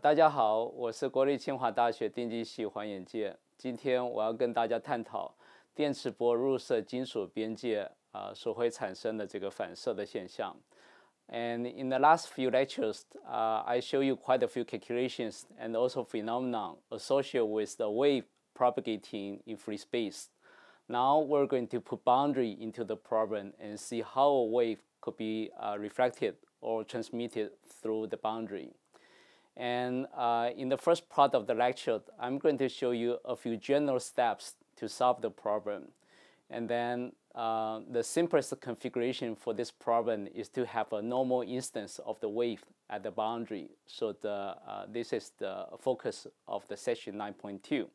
大家好，我是国立清华大学电机系黄远介。今天我要跟大家探讨电磁波入射金属边界啊、呃、所会产生的这个反射的现象。And in the last few lectures, uh, I show you quite a few calculations and also phenomena associated with the wave propagating in free space. Now we're going to put boundary into the problem and see how a wave could be uh, reflected or transmitted through the boundary. And uh, in the first part of the lecture, I'm going to show you a few general steps to solve the problem. And then uh, the simplest configuration for this problem is to have a normal instance of the wave at the boundary. So the, uh, this is the focus of the section 9.2.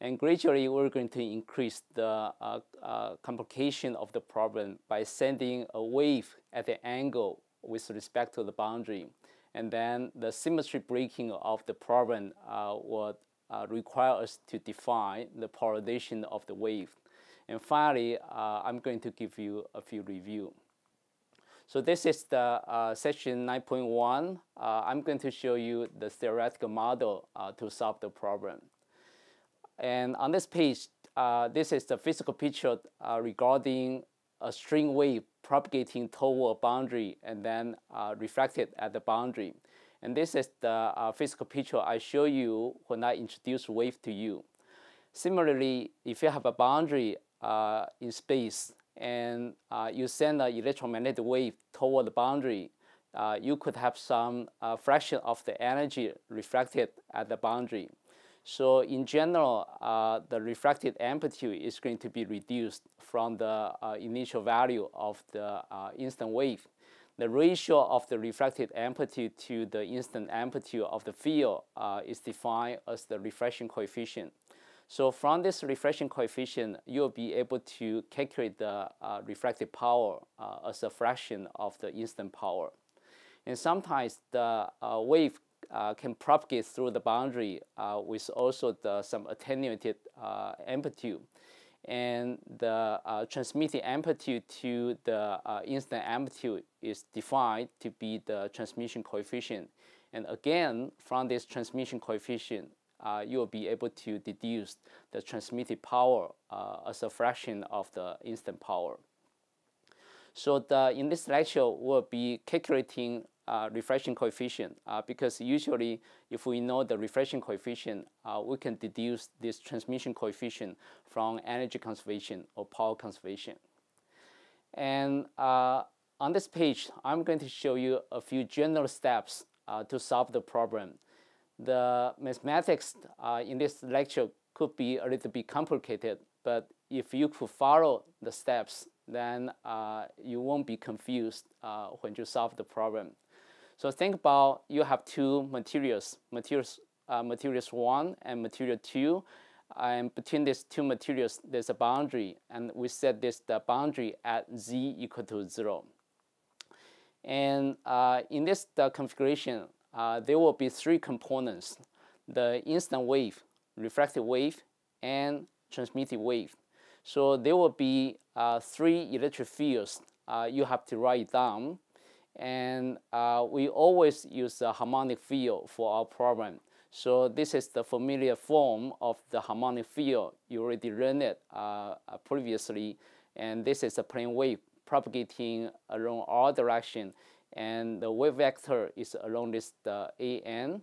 And gradually, we're going to increase the uh, uh, complication of the problem by sending a wave at the angle with respect to the boundary and then the symmetry breaking of the problem uh, would uh, require us to define the polarization of the wave. And finally, uh, I'm going to give you a few review. So this is the uh, section 9.1. Uh, I'm going to show you the theoretical model uh, to solve the problem. And on this page, this is the physical picture regarding a string wave propagating toward a boundary and then uh, reflected at the boundary. And this is the uh, physical picture I show you when I introduce wave to you. Similarly, if you have a boundary uh, in space and uh, you send an electromagnetic wave toward the boundary, uh, you could have some uh, fraction of the energy reflected at the boundary. So in general, uh, the refracted amplitude is going to be reduced from the uh, initial value of the uh, instant wave. The ratio of the refracted amplitude to the instant amplitude of the field uh, is defined as the refraction coefficient. So from this refraction coefficient, you'll be able to calculate the uh, refracted power uh, as a fraction of the instant power. And sometimes the wave uh, can propagate through the boundary uh, with also the, some attenuated uh, amplitude. And the transmitting amplitude to the instant amplitude is defined to be the transmission coefficient. And again, from this transmission coefficient, uh, you will be able to deduce the transmitted power uh, as a fraction of the instant power. So the, in this lecture, we'll be calculating uh, refraction coefficient uh, because usually if we know the refraction coefficient, uh, we can deduce this transmission coefficient from energy conservation or power conservation. And uh, on this page, I'm going to show you a few general steps uh, to solve the problem. The mathematics uh, in this lecture could be a little bit complicated, but if you could follow the steps, then you won't be confused when you solve the problem. So think about you have two materials, materials, uh, materials one and material two. And between these two materials, there's a boundary. And we set this the boundary at z equal to zero. And uh, in this the configuration, uh, there will be three components, the instant wave, reflected wave, and transmitted wave. So there will be uh, three electric fields uh, you have to write down. And uh, we always use the harmonic field for our problem. So this is the familiar form of the harmonic field. You already learned it uh, previously. And this is a plane wave propagating along all direction. And the wave vector is along this the AN.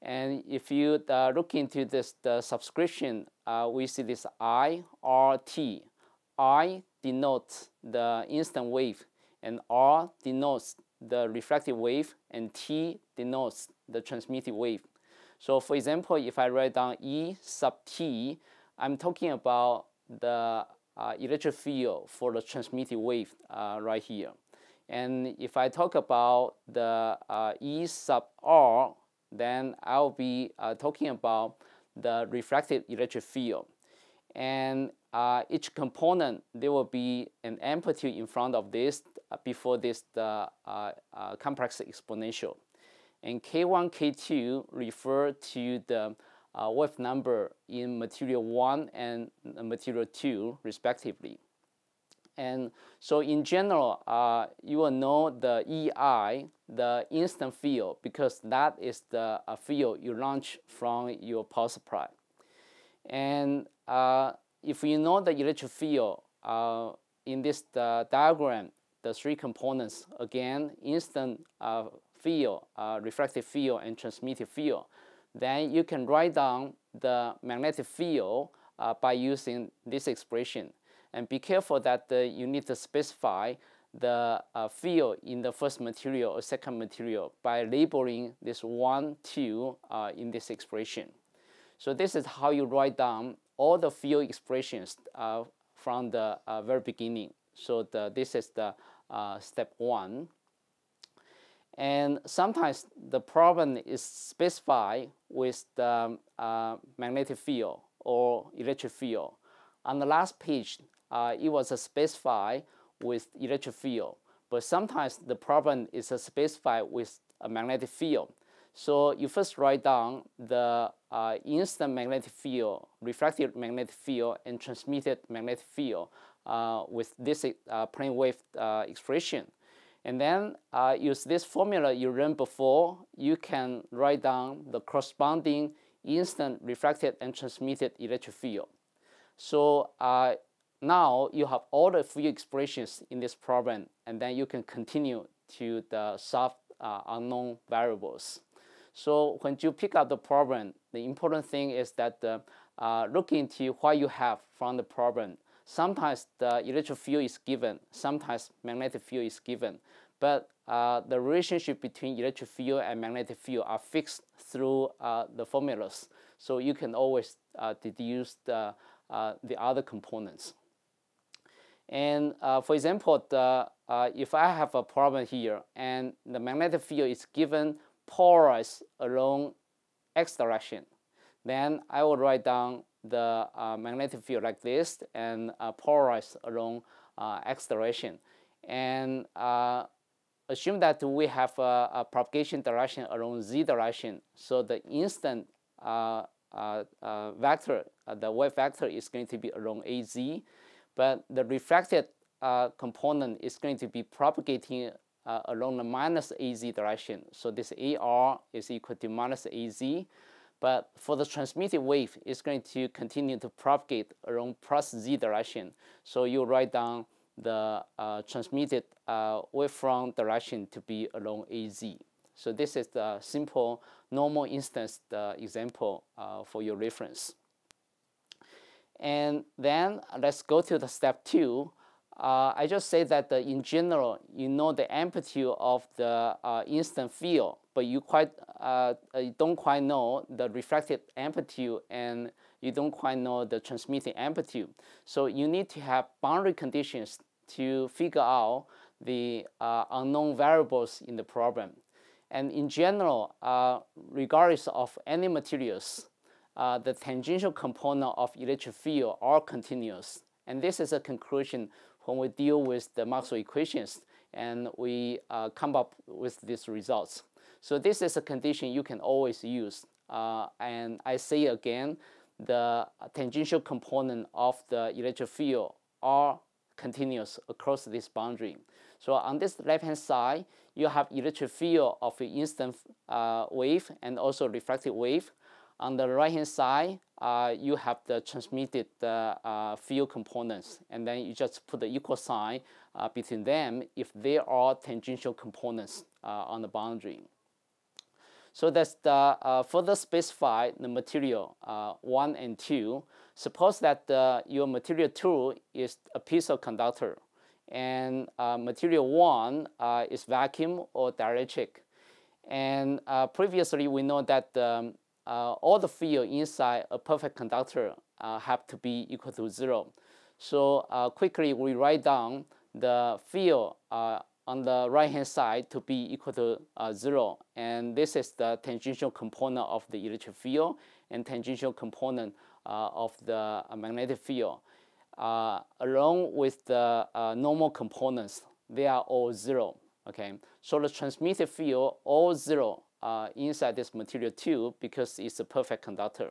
And if you uh, look into this the subscription, uh, we see this I, R, T. I denotes the instant wave, and R denotes the reflected wave and T denotes the transmitted wave. So for example, if I write down E sub T, I'm talking about the uh, electric field for the transmitted wave uh, right here. And if I talk about the uh, E sub R, then I'll be uh, talking about the reflected electric field. And uh, each component, there will be an amplitude in front of this uh, before this the uh, uh, complex exponential. And K1, K2 refer to the wave number in material 1 and material 2 respectively. And so in general, uh, you will know the EI, the instant field, because that is the uh, field you launch from your power supply. And uh, if you know the electric field in this diagram, the three components, again, instant uh, field, uh, reflective field, and transmitted field. Then you can write down the magnetic field uh, by using this expression. And be careful that uh, you need to specify the uh, field in the first material or second material by labeling this 1, 2 uh, in this expression. So this is how you write down all the field expressions from the very beginning. So the, this is the uh, step one. And sometimes the problem is specified with the uh, magnetic field or electric field. On the last page, uh, it was specified with electric field, but sometimes the problem is specified with a magnetic field. So you first write down the uh, instant magnetic field, reflected magnetic field, and transmitted magnetic field uh, with this uh, plane wave uh, expression. And then use this formula you learned before, you can write down the corresponding instant reflected and transmitted electric field. So uh, now you have all the few expressions in this problem, and then you can continue to the solve uh, unknown variables. So when you pick up the problem, the important thing is that uh, look into what you have from the problem. Sometimes the electric field is given, sometimes magnetic field is given, but uh, the relationship between electric field and magnetic field are fixed through uh, the formulas. So you can always uh, deduce the, uh, the other components. And uh, for example, the, uh, if I have a problem here and the magnetic field is given polarized along x direction, then I will write down the uh, magnetic field like this and uh, polarized along x uh, direction. And assume that we have a, a, propagation direction along z direction. So the instant uh, uh, uh, vector, the wave vector is going to be along az, but the reflected component is going to be propagating along the minus az direction. So this ar is equal to minus az. But for the transmitted wave, it's going to continue to propagate along plus z direction. So you write down the uh, transmitted uh, wavefront direction to be along AZ. So this is the simple normal instance example uh, for your reference. And then let's go to the step two. Uh, I just say that the, in general, you know the amplitude of the uh, instant field but you quite uh, uh, you don't quite know the reflected amplitude and you don't quite know the transmitting amplitude. So you need to have boundary conditions to figure out the uh, unknown variables in the problem. And in general, uh, regardless of any materials, uh, the tangential component of electric field are continuous. And this is a conclusion when we deal with the Maxwell equations and we uh, come up with these results. So this is a condition you can always use. Uh, and I say again, the tangential component of the electric field are continuous across this boundary. So on this left-hand side, you have electric field of the instant uh, wave and also reflected wave. On the right-hand side, uh, you have the transmitted uh, uh field components, and then you just put the equal sign uh, between them if there are tangential components uh, on the boundary. So that's the uh, further specify the material uh, one and two. Suppose that uh, your material two is a piece of conductor and uh, material one uh, is vacuum or dielectric. And uh, previously we know that um, all the field inside a perfect conductor have to be equal to zero. So quickly we write down the field on the right hand side to be equal to uh, zero. And this is the tangential component of the electric field and tangential component uh, of the uh, magnetic field. Uh, along with the uh, normal components, they are all zero. Okay, so the transmitted field all zero uh, inside this material tube because it's a perfect conductor.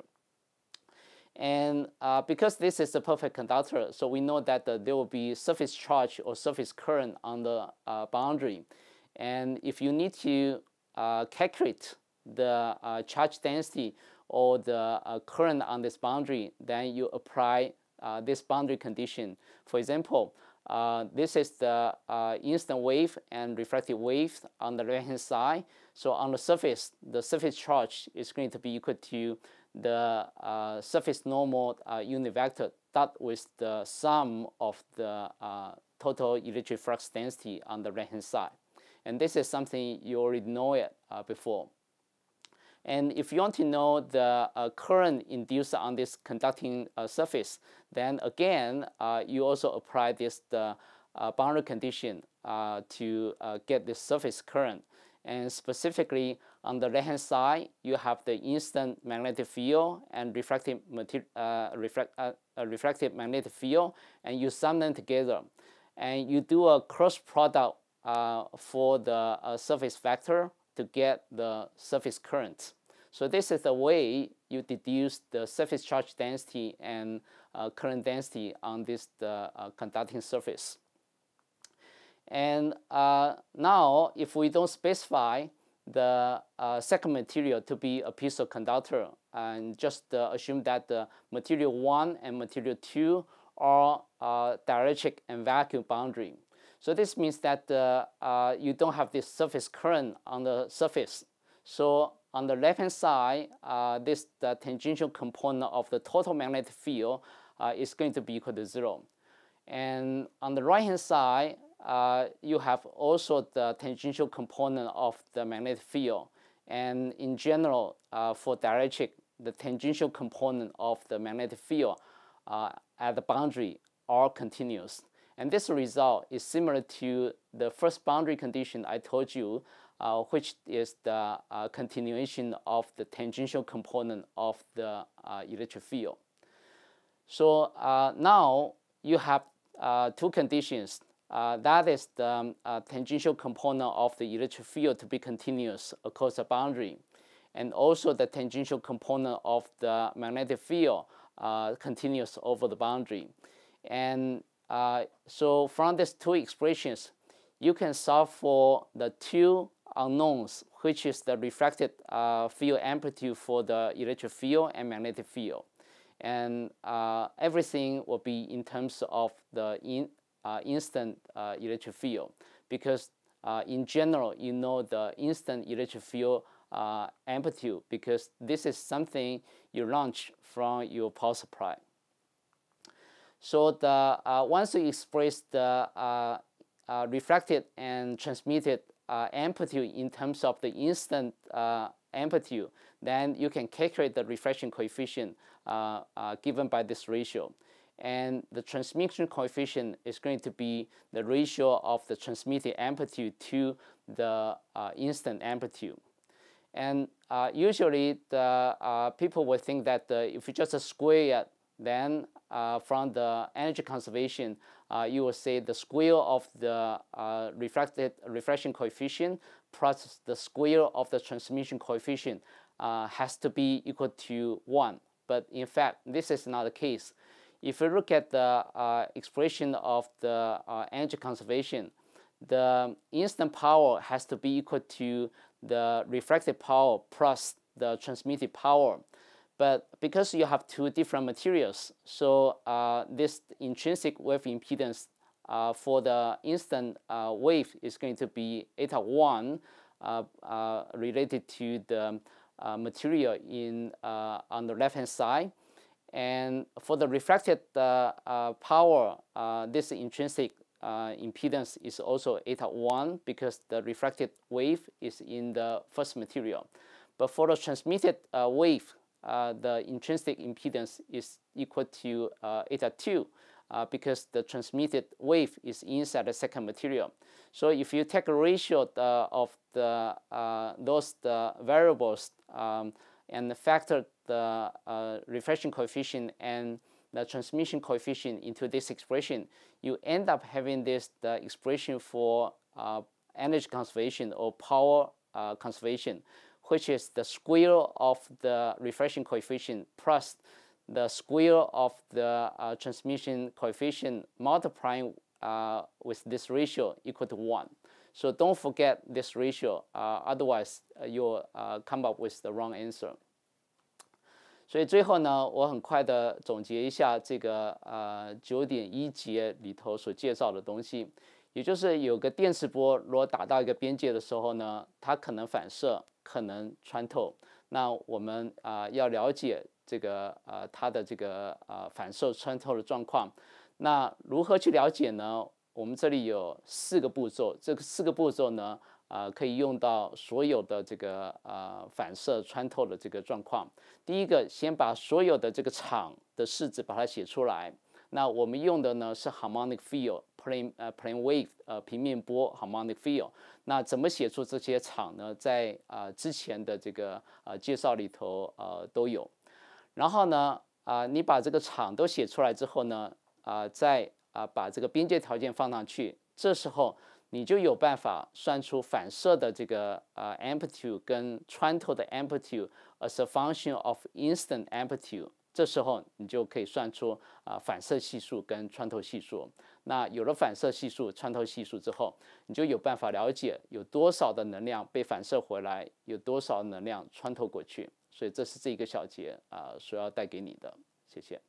And uh, because this is a perfect conductor, so we know that uh, there will be surface charge or surface current on the uh, boundary. And if you need to uh, calculate the uh, charge density or the uh, current on this boundary, then you apply this boundary condition. For example, this is the instant wave and reflected wave on the right-hand side. So on the surface, the surface charge is going to be equal to the uh, surface normal uh, unit vector dot with the sum of the uh, total electric flux density on the right-hand side. And this is something you already know it uh, before. And if you want to know the uh, current induced on this conducting uh, surface, then again, you also apply this the boundary condition to get the surface current and specifically, on the left hand side, you have the instant magnetic field and reflective, uh, reflect, uh, uh reflective magnetic field, and you sum them together. And you do a cross product uh, for the uh, surface vector to get the surface current. So this is the way you deduce the surface charge density and uh, current density on this conducting surface. And uh, now, if we don't specify the uh, second material to be a piece of conductor, and just uh, assume that the material 1 and material 2 are uh, dielectric and vacuum boundary. So this means that uh, uh, you don't have this surface current on the surface. So on the left-hand side, this the tangential component of the total magnetic field is going to be equal to 0. And on the right-hand side, uh, you have also the tangential component of the magnetic field. And in general, uh, for dielectric, the tangential component of the magnetic field uh, at the boundary are continuous. And this result is similar to the first boundary condition I told you, uh, which is the uh, continuation of the tangential component of the uh, electric field. So uh, now you have uh, two conditions. Uh, that is the um, uh, tangential component of the electric field to be continuous across the boundary. And also the tangential component of the magnetic field uh, continuous over the boundary. And uh, so from these two expressions, you can solve for the two unknowns, which is the reflected uh, field amplitude for the electric field and magnetic field and uh, everything will be in terms of the in, uh, instant uh, electric field because uh, in general, you know the instant electric field amplitude because this is something you launch from your power supply. So the once you express the reflected and transmitted amplitude in terms of the instant amplitude, then you can calculate the refraction coefficient uh, uh, given by this ratio and the transmission coefficient is going to be the ratio of the transmitted amplitude to the uh, instant amplitude. And uh, usually the uh, people will think that if you just square it, then uh, from the energy conservation, uh, you will say the square of the uh, reflected refraction coefficient plus the square of the transmission coefficient has to be equal to 1. But in fact, this is not the case if you look at the uh, expression of the uh, energy conservation, the instant power has to be equal to the reflected power plus the transmitted power. But because you have two different materials, so uh, this intrinsic wave impedance uh, for the instant uh, wave is going to be eta 1 uh, uh, related to the uh, material in, on the left-hand side. And for the reflected uh, uh, power, uh, this intrinsic impedance is also eta 1 because the reflected wave is in the first material. But for the transmitted wave, the intrinsic impedance is equal to eta 2 because the transmitted wave is inside the second material. So if you take a ratio of the, those the variables um, and factor the uh, reflection coefficient and the transmission coefficient into this expression, you end up having this the expression for uh, energy conservation or power uh, conservation, which is the square of the reflection coefficient plus the square of the uh, transmission coefficient multiplying uh, with this ratio equal to 1. So don't forget this ratio, uh, otherwise uh, you'll come up with the wrong answer. 所以最后呢，我很快的总结一下这个呃九点一节里头所介绍的东西，也就是有个电磁波如果打到一个边界的时候呢，它可能反射，可能穿透。那我们啊要了解这个呃它的这个呃反射穿透的状况，那如何去了解呢？我们这里有四个步骤，这个四个步骤呢。啊，可以用到所有的这个呃反射穿透的这个状况。第一个，先把所有的这个场的式子把它写出来。那我们用的呢是 harmonic field plane 呃 plane wave 呃平面波 harmonic field。那怎么写出这些场呢？在啊之前的这个啊介绍里头呃都有。然后呢啊，你把这个场都写出来之后呢啊，再啊把这个边界条件放上去。这时候。你就有办法算出反射的这个呃 amplitude 跟穿透的 amplitude as a function of instant amplitude。这时候你就可以算出啊反射系数跟穿透系数。那有了反射系数、穿透系数之后，你就有办法了解有多少的能量被反射回来，有多少能量穿透过去。所以这是这一个小节啊所要带给你的。谢谢。